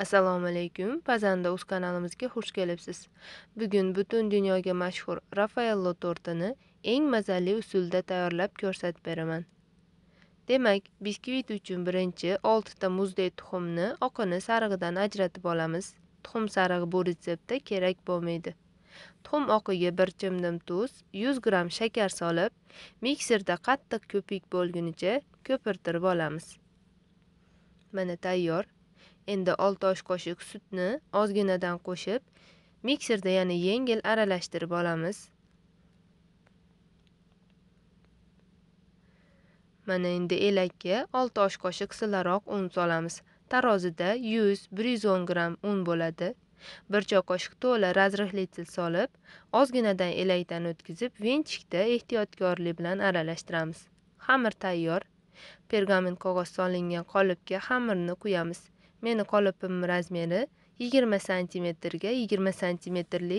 assalomu alaykum pazanda uz kanalimizga xush kelibsiz bugun butun dunyoga mashhur rafaello tortini eng mazali usulda tayyorlab ko'rsatib beraman demak biskvit uchun birinchi oltita muzdek tuxumni oqini sarig'idan ajratib olamiz tuxum sarig'i bu retseptda kerak bo'lmaydi tuxum oqiga bir chimdim tuz 100 gramm shakar solib mikserda qattiq ko'pik bo'lgunicha ko'pirtirib olamiz mana tayyor endi 6-osh qoshiq sutni ozginadan qo'shib mikserda yana yengil aralashtirib olamiz mana endi elakka 6 osh qoshiq silaroq un solamiz tarozida 100 110 gram un bo'ladi bir choy qoshiq to'la til solib ozginadan elakdan o'tkazib venchikda ehtiyotkorlik bilan aralashtiramiz xamir tayyor pergament qog'oz solingan qolipga xamirni quyamiz Meni qolipim razmeri 20 santimetrga 20 santimetrli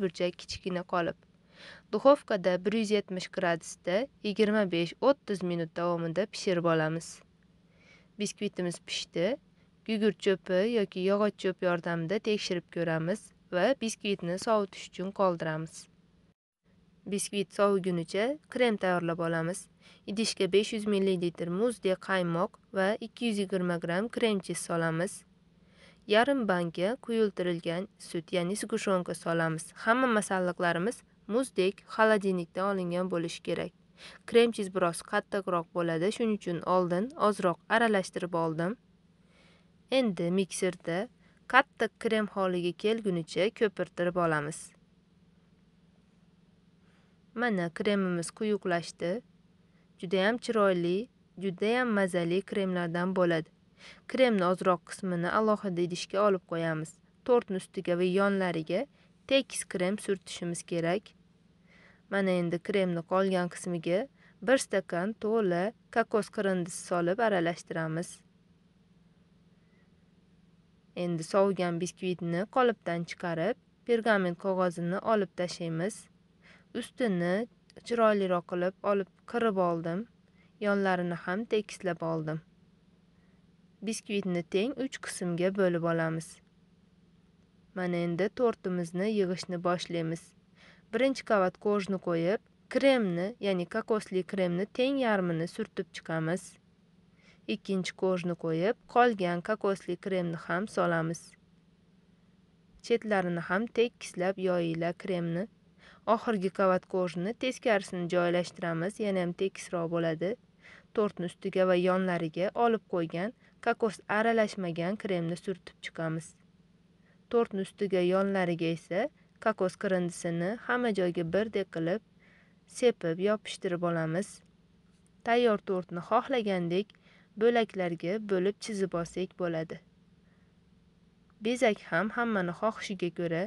burchak kichkina qolip. Duxovkada 170 gradusda 25-30 minut davomida pishirib olamiz. Biskvitimiz pishdi. Gugurt cho'pi yoki yog'och cho'p yordamida tekshirib ko'ramiz va biskvitni sovutish uchun qoldiramiz. biskvit sovigunicha krem tayyorlab olamiz. Idishga 500 ml muzdek qaymoq va 220 g krem chiz solamiz. Yarim banka quyultirilgan sut, ya'ni sgushonka solamiz. Hamma masalliqlarimiz muzdek xolodilnikdan olingan bo'lishi kerak. Krem chiz biroz qattiqroq bo'ladi, shuning uchun oldin ozroq aralashtirib oldim. Endi mikserda qattiq krem holiga kelgunicha ko'pirtirib olamiz. mana kremimiz quyuqlashdi judayam chiroyli judayam mazali kremlardan bo'ladi kremni ozroq qismini alohida idishga olib qo'yamiz tortni ustiga va yonlariga tekis krem surtishimiz kerak mana endi kremni qolgan qismiga bir stakan to'la kokos qirindisi solib aralashtiramiz endi sovigan biskvitni qolipdan chiqarib pergament qog'ozini olib tashlaymiz ustini chiroyliroq qilib olib qirib oldim yonlarini ham tekislab oldim biskvitni teng uch qismga bo'lib olamiz mana endi tortimizni yig'ishni boshlaymiz birinchi qavat kojni qo'yib kremni ya'ni kokosli kremni teng yarmini surtib chiqamiz ikkinchi kojni qo'yib qolgan kokosli kremni ham solamiz chetlarini ham tekislab yoyinglar kremni oxirgi qavat ko'rini teskarisini joylashtiramiz yana ham tekisroq bo'ladi tortni ustiga va yonlariga olib qo'ygan kokos aralashmagan kremni surtib chiqamiz tortni ustiga yonlariga esa kokos qirindisini hamma joyga birdek qilib sepib yopishtirib olamiz tayyor tortni xohlagandek bo'laklarga bo'lib chizib olsak bo'ladi bezak ham hammani xohishiga ko'ra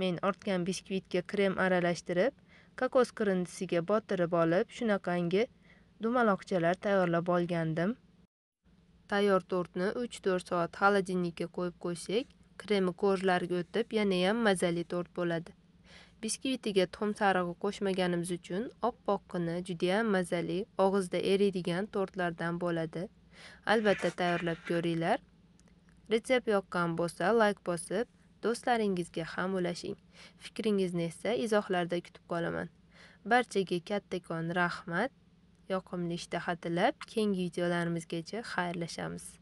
men ortgan biskvitga krem aralashtirib kokos qirindisiga botirib olib shunaqangi dumaloqchalar tayyorlab olgandim tayyor tortni uch to'rt soat xolodilnikka qo'yib qo'ysak kremi ko'zlarga o'tib yanayam mazali tort bo'ladi biskvitiga tuxum sarig'i qo'shmaganimiz uchun oppoqqini judayam mazali og'izda eriydigan tortlardan bo'ladi albatta tayyorlab ko'ringlar retsept yoqqan bo'lsa layk bosib do'stlaringizga ham ulashing fikringizni esa izohlarda kutib qolaman barchaga kattakon rahmat yoqimli ishtaha tilab keyingi videolarimizgacha xayrlashamiz